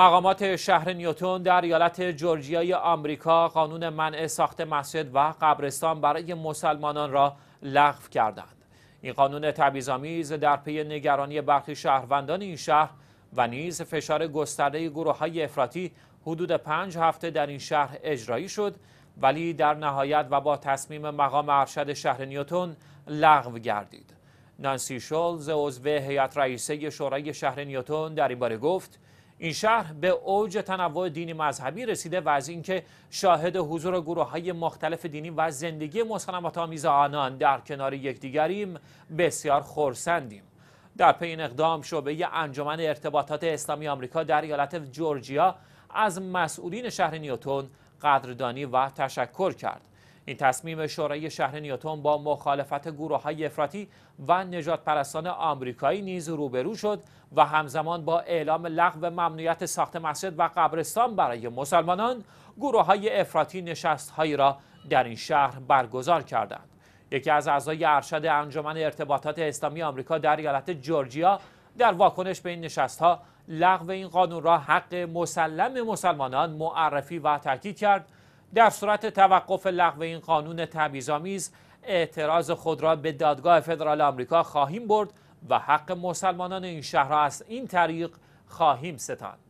مقامات شهر نیوتون در ایالت جورجیای آمریکا قانون منع ساخت مسجد و قبرستان برای مسلمانان را لغو کردند. این قانون تبعیض‌آمیز در پی نگرانی برخی شهروندان این شهر و نیز فشار گسترده گروه های افراطی حدود پنج هفته در این شهر اجرایی شد ولی در نهایت و با تصمیم مقام ارشد شهر نیوتون لغو گردید. نانسی شولز عضو هیئت رئیسه شورای شهر نیوتون در این باره گفت این شهر به اوج تنوع دینی مذهبی رسیده و از اینکه شاهد حضور گروه های مختلف دینی و زندگی مسلمات آمیز آنان در کنار یکدیگریم بسیار خورسندیم در پی این اقدام شعبه انجمن ارتباطات اسلامی آمریکا در ایالت جورجیا از مسئولین شهر نیوتون قدردانی و تشکر کرد این تصمیم شورای شهر نیاتون با مخالفت گروه های افراطی و نجات پرستان آمریکایی نیز روبرو شد و همزمان با اعلام لغو ممنوعیت ساخت مسجد و قبرستان برای مسلمانان گروه های افراطی نشست هایی را در این شهر برگزار کردند یکی از اعضای ارشد انجمن ارتباطات اسلامی آمریکا در ایالت جورجیا در واکنش به این نشست ها لغو این قانون را حق مسلم مسلمانان معرفی و تاکید کرد در صورت توقف لغو این قانون تبعیض‌آمیز اعتراض خود را به دادگاه فدرال آمریکا خواهیم برد و حق مسلمانان این شهر را از این طریق خواهیم ستاند